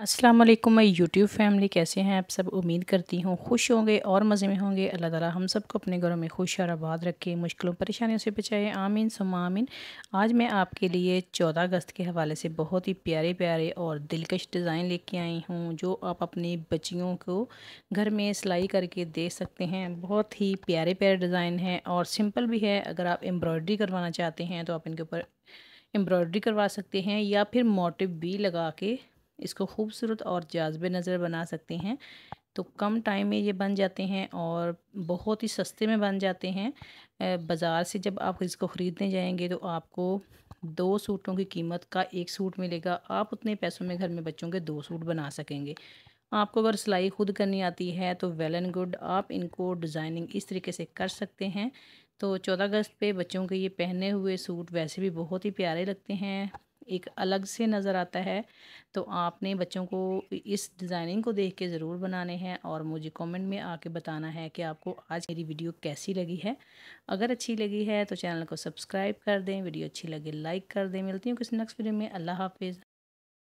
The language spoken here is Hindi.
अस्सलाम वालेकुम माय यूट्यूब फैमिली कैसे हैं आप सब उम्मीद करती हूँ खुश होंगे और मज़े में होंगे अल्लाह ताला हम सबको अपने घरों में खुश और आबाद रखे मुश्किलों परेशानियों से बचाए आमीन सुम आमीन आज मैं आपके लिए 14 अगस्त के हवाले से बहुत ही प्यारे प्यारे और दिलकश डिज़ाइन लेके आई हूँ जो आप अपनी बच्चियों को घर में सिलाई करके दे सकते हैं बहुत ही प्यारे प्यारे डिज़ाइन हैं और सिंपल भी है अगर आप एम्ब्रॉयडरी करवाना चाहते हैं तो आप इनके ऊपर एम्ब्रॉयडरी करवा सकते हैं या फिर मोटिव भी लगा के इसको खूबसूरत और जाजब नज़र बना सकते हैं तो कम टाइम में ये बन जाते हैं और बहुत ही सस्ते में बन जाते हैं बाज़ार से जब आप इसको ख़रीदने जाएंगे तो आपको दो सूटों की कीमत का एक सूट मिलेगा आप उतने पैसों में घर में बच्चों के दो सूट बना सकेंगे आपको अगर सिलाई खुद करनी आती है तो वेल एंड गुड आप इनको डिज़ाइनिंग इस तरीके से कर सकते हैं तो चौदह अगस्त पे बच्चों के ये पहने हुए सूट वैसे भी बहुत ही प्यारे लगते हैं एक अलग से नज़र आता है तो आपने बच्चों को इस डिज़ाइनिंग को देख के ज़रूर बनाने हैं और मुझे कमेंट में आके बताना है कि आपको आज मेरी वीडियो कैसी लगी है अगर अच्छी लगी है तो चैनल को सब्सक्राइब कर दें वीडियो अच्छी लगे लाइक कर दें मिलती हूँ किसी नेक्स्ट वीडियो में अल्लाह हाफिज़